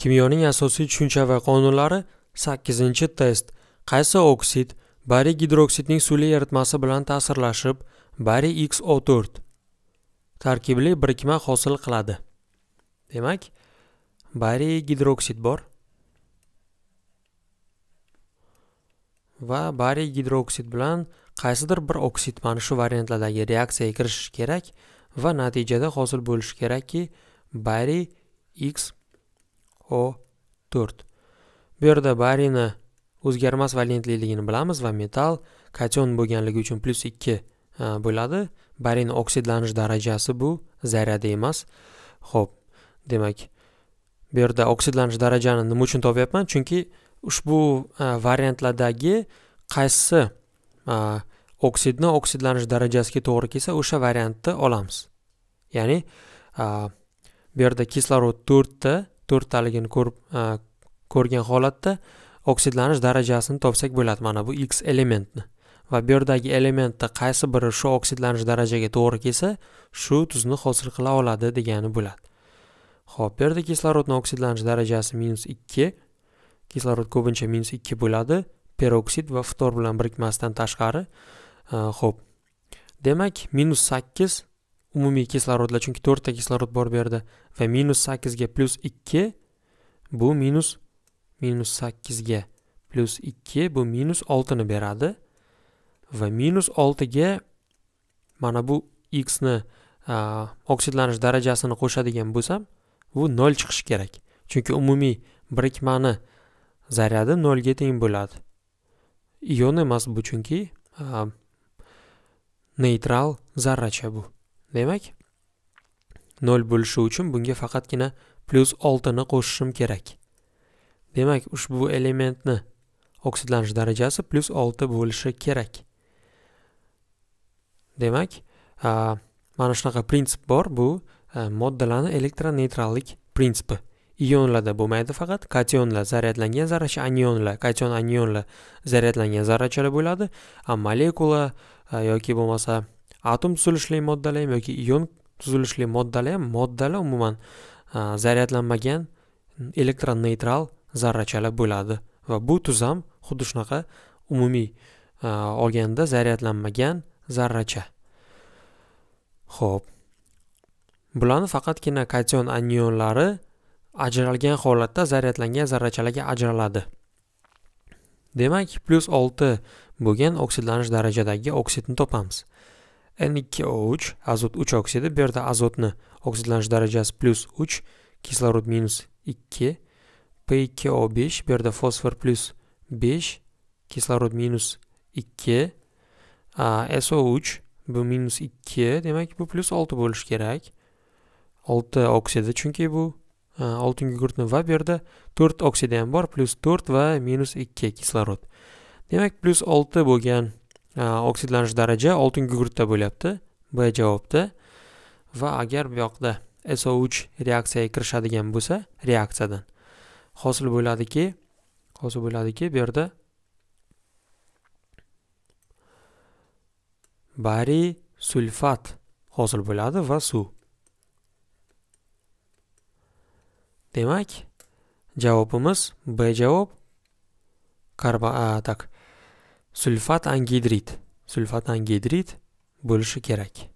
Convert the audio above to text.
kimyoning asosiy tushuncha va qonunlari 8 test qaysi oksid bariy gidroksidning suvli eritmasi bilan ta'sirlashib bariy xo4 tarkibli birikma hosil qiladi demak bariy gidroksid bor va bariy gidroksid bilan qaysidir bir oksid mana shu variantlardagi reaksiyaga kirishishi kerak va natijada hosil bo'lishi kerakki bariy x o 4 bu yerda barina o'zgarmas valentligini bilamiz va metal kation bo'lganligi uchun plyus ikki e, bo'ladi barin oksidlanish darajasi bu zaryada emas ho'p demak bu yerda oksidlanish darajani nima uchun topyapman chunki ushbu e, variantlardagi qaysi e, oksidni oksidlanish darajasiga to'g'ri kelsa o'sha variantni olamiz ya'ni bu yerda kislorod to'rtta to'rttaligini ko'rib ko'rgan holatda oksidlanish darajasini topsak bo'ladi mana bu x elementni va bu yerdagi elementni qaysi biri shu oksidlanish darajaga to'g'ri kelsa shu tuzni hosil qila oladi degani bo'ladi ho'p bu yerda kislorodni oksidlanish darajasi minus ikki kislorod ko'pincha minus ikki bo'ladi peroksid va ftor bilan birikmasidan tashqari ho'p demak minus sakkiz umumiy kislorodlar chunki to'rtta kislorod bor bu yerda va minus sakkizga plyus ikki bu minus minus sakkizga plyus ikki bu minus oltini beradi va minus oltiga mana bu xni oksidlanish darajasini qo'shadigan bo'lsam bu nol chiqishi kerak chunki umumiy birikmani zaryadi nolga teng bo'ladi ion emas bu chunki neytral zarracha bu demak 0 bo'lishi uchun bunga faqatgina plus 6 ni qo'shishim kerak demak ushbu elementni oksidlanish darajasi plus 6 bo'lishi kerak demak mana shunaqa prinsip bor bu moddalarni elektroneytrallik prinsipi ionlarda bo'lmaydi faqat kationlar zaryadlangan zarracha anionlar kation anionlar zaryadlangan zarrachalar bo'ladi a molekula yoki bo'lmasa atom tuzilishli moddalar yoki ion tuzilishli moddalar ham moddalar umuman zaryadlanmagan elektron neytral zarrachalar bo'ladi va bu tuzam xuddi shunaqa umumiy olganda zaryadlanmagan zarracha ho'p bularni faqatgina kation anionlari ajralgan holatda zaryadlangan zarrachalarga ajraladi demak plyus olti bo'lgan oksidlanish darajadagi oksidni topamiz N2O3 azot 3 oksidi bu yerda azotni oksidlanish darajasi plus 3 kislorod minus 2 P2O5 bu yerda fosfor plus 5 kislorod minus 2 a, SO3 bu minus 2 demak bu plus 6 bo'lishi kerak 6 oksidi chunki bu oltin gugurtni va bu yerda 4 oksidi ham bor 4 va minus 2 kislorod demak plus 6 bo'lgan Э, oksidlanish daraja oltin gugurtda bo'lyapti b javobda va agar bu yoqda so uch reaksiyaga kirishadigan bo'lsa reaksiyadan hosil bo'ladiki hosil bo'ladiki bu yerda bariy sulfat hosil bo'ladi va suv demak javobimiz b javob karba a, так sulfat angidrid sulfat angidrid bo'lishi kerak